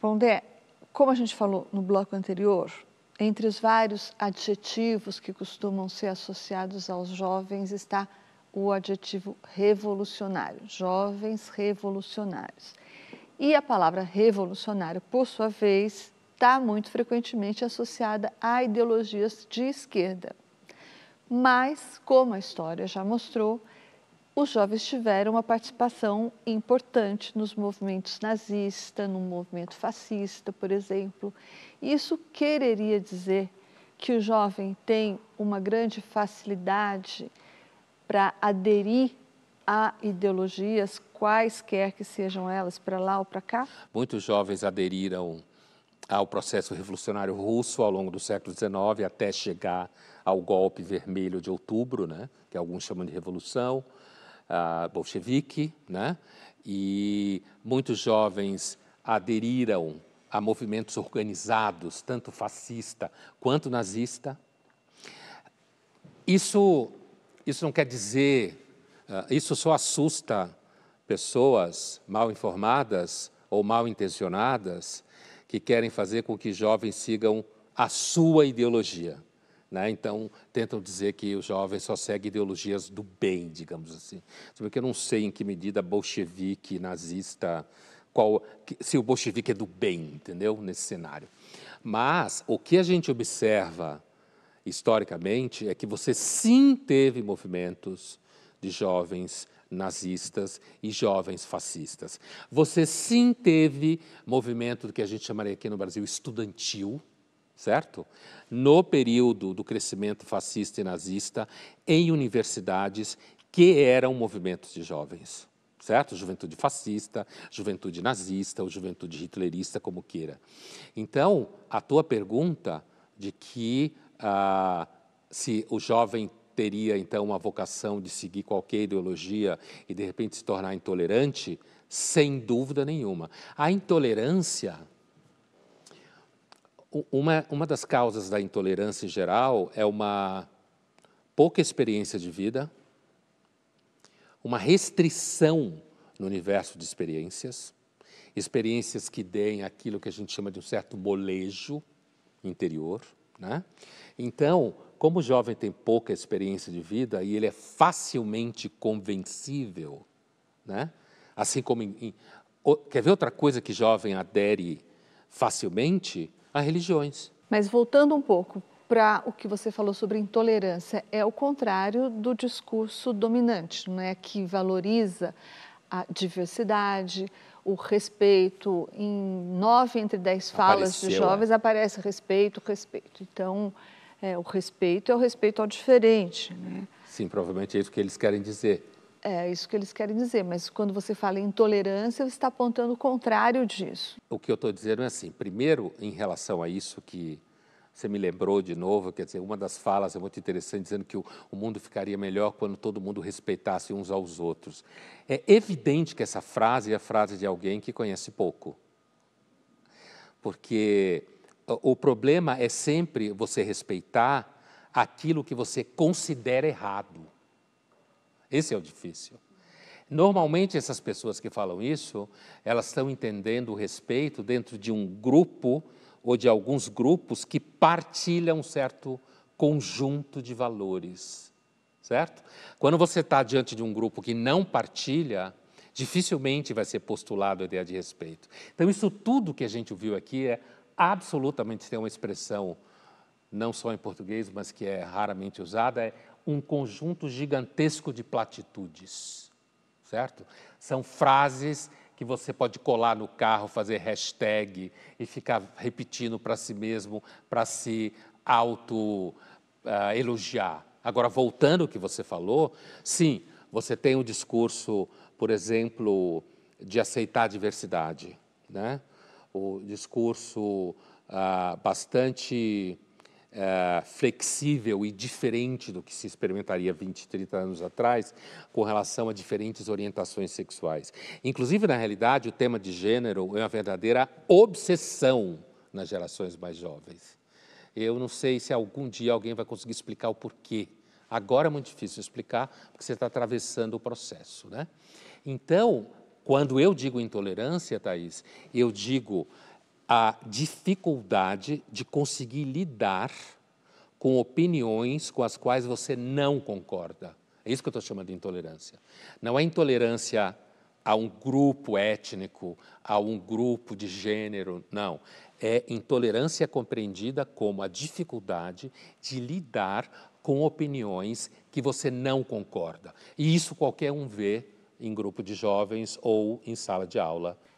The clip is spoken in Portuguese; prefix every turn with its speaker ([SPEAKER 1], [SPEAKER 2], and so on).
[SPEAKER 1] Pondé, como a gente falou no bloco anterior, entre os vários adjetivos que costumam ser associados aos jovens está o adjetivo revolucionário, jovens revolucionários. E a palavra revolucionário, por sua vez, está muito frequentemente associada a ideologias de esquerda. Mas, como a história já mostrou, os jovens tiveram uma participação importante nos movimentos nazista, no movimento fascista, por exemplo. Isso quereria dizer que o jovem tem uma grande facilidade para aderir a ideologias, quaisquer que sejam elas, para lá ou para cá?
[SPEAKER 2] Muitos jovens aderiram ao processo revolucionário russo ao longo do século XIX até chegar ao golpe vermelho de outubro, né, que alguns chamam de revolução bolchevique, né? e muitos jovens aderiram a movimentos organizados, tanto fascista quanto nazista. Isso, isso não quer dizer, uh, isso só assusta pessoas mal informadas ou mal intencionadas que querem fazer com que jovens sigam a sua ideologia. Né? Então, tentam dizer que os jovens só seguem ideologias do bem, digamos assim. Porque eu não sei em que medida bolchevique, nazista, qual, se o bolchevique é do bem, entendeu? Nesse cenário. Mas o que a gente observa historicamente é que você sim teve movimentos de jovens nazistas e jovens fascistas. Você sim teve movimento do que a gente chamaria aqui no Brasil estudantil, certo? No período do crescimento fascista e nazista, em universidades que eram movimentos de jovens, certo? Juventude fascista, juventude nazista ou juventude hitlerista, como queira. Então, a tua pergunta de que ah, se o jovem teria então uma vocação de seguir qualquer ideologia e de repente se tornar intolerante, sem dúvida nenhuma. A intolerância uma, uma das causas da intolerância em geral é uma pouca experiência de vida, uma restrição no universo de experiências, experiências que deem aquilo que a gente chama de um certo molejo interior. Né? Então, como o jovem tem pouca experiência de vida e ele é facilmente convencível, né? assim como. Em, em, quer ver outra coisa que jovem adere facilmente? a religiões.
[SPEAKER 1] Mas voltando um pouco para o que você falou sobre intolerância, é o contrário do discurso dominante, não é que valoriza a diversidade, o respeito. Em nove entre dez falas Apareceu, de é. jovens é. aparece respeito, respeito. Então, é, o respeito é o respeito ao diferente.
[SPEAKER 2] Né? Sim, provavelmente é isso que eles querem dizer.
[SPEAKER 1] É, é isso que eles querem dizer, mas quando você fala em intolerância, você está apontando o contrário disso.
[SPEAKER 2] O que eu estou dizendo é assim: primeiro, em relação a isso que você me lembrou de novo, quer dizer, uma das falas é muito interessante, dizendo que o, o, mundo ficaria melhor quando todo mundo respeitasse uns aos outros. É evidente que essa frase é a frase de alguém que conhece pouco. Porque o, o problema é sempre você respeitar aquilo que você considera errado. Esse é o difícil. Normalmente essas pessoas que falam isso, elas estão entendendo o respeito dentro de um grupo ou de alguns grupos que partilham um certo conjunto de valores, certo? Quando você está diante de um grupo que não partilha, dificilmente vai ser postulado a ideia de respeito. Então isso tudo que a gente viu aqui é absolutamente tem uma expressão não só em português, mas que é raramente usada, é um conjunto gigantesco de platitudes, certo? São frases que você pode colar no carro, fazer hashtag e ficar repetindo para si mesmo, para se auto uh, elogiar. Agora voltando ao que você falou, sim, você tem um discurso, por exemplo, de aceitar a diversidade, né? O discurso uh, bastante é, flexível e diferente do que se experimentaria 20, 30 anos atrás com relação a diferentes orientações sexuais. Inclusive, na realidade, o tema de gênero é uma verdadeira obsessão nas gerações mais jovens. Eu não sei se algum dia alguém vai conseguir explicar o porquê. Agora é muito difícil explicar, porque você está atravessando o processo. Né? Então, quando eu digo intolerância, Thaís, eu digo a dificuldade de conseguir lidar com opiniões com as quais você não concorda. É isso que eu estou chamando de intolerância. Não é intolerância a um grupo étnico, a um grupo de gênero, não. É intolerância compreendida como a dificuldade de lidar com opiniões que você não concorda. E isso qualquer um vê em grupo de jovens ou em sala de aula